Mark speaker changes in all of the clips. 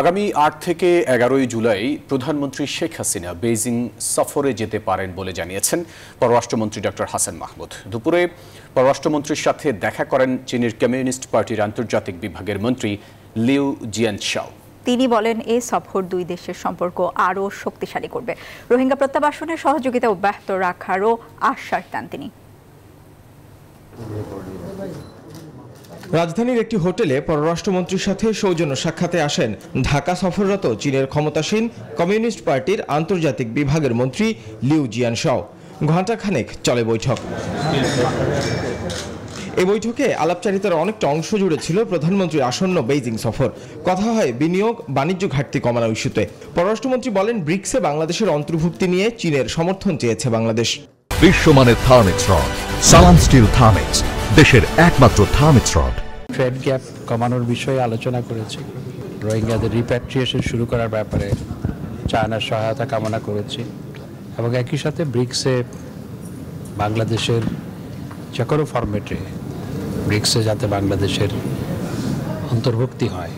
Speaker 1: আগামী আট থেকে এগারোই জুলাই প্রধানমন্ত্রী শেখ হাসিনা বেইজিং সফরে যেতে পারেন বলে জানিয়েছেন পররাষ্ট্রমন্ত্রী ডক্টর হাসান মাহমুদ দুপুরে পররাষ্ট্রমন্ত্রীর সাথে দেখা করেন চীনের কমিউনিস্ট পার্টির আন্তর্জাতিক বিভাগের মন্ত্রী লিউ জিয়ানশাও
Speaker 2: তিনি বলেন এই সফর দুই দেশের সম্পর্ক আরও শক্তিশালী করবে রোহিঙ্গা প্রত্যাবাসনে সহযোগিতা অব্যাহত রাখারও আশ্বাস দেন তিনি
Speaker 1: রাজধানীর একটি হোটেলে পররাষ্ট্রমন্ত্রীর সাথে সৌজন্য সাক্ষাতে আসেন ঢাকা সফররত চীনের ক্ষমতাসীন কমিউনিস্ট পার্টির আন্তর্জাতিক বিভাগের মন্ত্রী লিউ শাও ঘণ্টাখানেক চলে বৈঠক এই বৈঠকে আলাপচারিতার অনেকটা অংশ জুড়ে ছিল প্রধানমন্ত্রীর আসন্ন বেইজিং সফর কথা হয় বিনিয়োগ বাণিজ্য ঘাটতি কমানো ইস্যুতে পররাষ্ট্রমন্ত্রী বলেন ব্রিক্সে বাংলাদেশের অন্তর্ভুক্তি নিয়ে চীনের সমর্থন চেয়েছে বাংলাদেশ বিশ্বমানের থার্মিক্স সালাম
Speaker 3: স্টিল থার্মিক্স দেশের একমাত্র থামিত্রড
Speaker 1: ট্রেড গ্যাপ কমানোর বিষয়ে আলোচনা করেছি
Speaker 2: রোহিঙ্গাদের রিপ্যাট্রিয়েশন শুরু করার ব্যাপারে চায়নার সহায়তা কামনা করেছি এবং একই সাথে ব্রিক্সে বাংলাদেশের যে কোনো ফরম্যাটে ব্রিক্সে যাতে বাংলাদেশের অন্তর্ভুক্তি হয়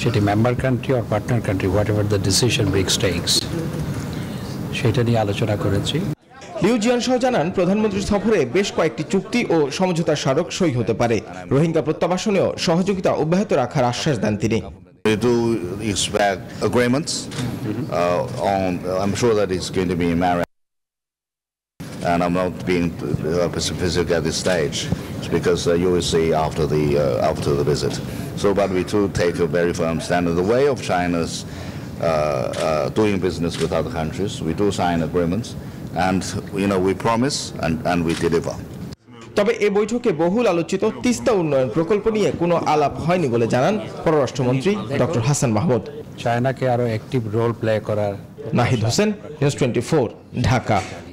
Speaker 2: সেটি member country or partner country whatever the decision BRICS takes
Speaker 1: সেটা নিয়ে আলোচনা করেছি লিউ জিয়ানসহ জানান প্রধানমন্ত্রীর সফরে বেশ কয়েকটি চুক্তি ও সমঝোতার স্মারক সই হতে পারে রোহিঙ্গা প্রত্যাবাসনেও সহযোগিতা অব্যাহত রাখার আশ্বাস দেন তিনি
Speaker 3: They do expect agreements. Uh, on, I'm sure that it's going to be married. And I'm not being uh, specific at this stage it's because uh, you will see after the uh, after the visit. So, but we do take a very firm stand. The way of China's uh, uh, doing business with other countries, we do sign agreements. and you know we promise and, and we deliver.
Speaker 1: তবে এ বৈঠকে বহুল আলোচিত তিস্তা উন্নয়ন প্রকল্প নিয়ে কোনো আলাপ হয়নি বলে জানান পররাষ্ট্রমন্ত্রী ডক্টর হাসান
Speaker 2: মাহমুদ চায়নাকে আরো অ্যাক্টিভ রোল প্লে করার নাহিদ হোসেন নিউজ টোয়েন্টি ঢাকা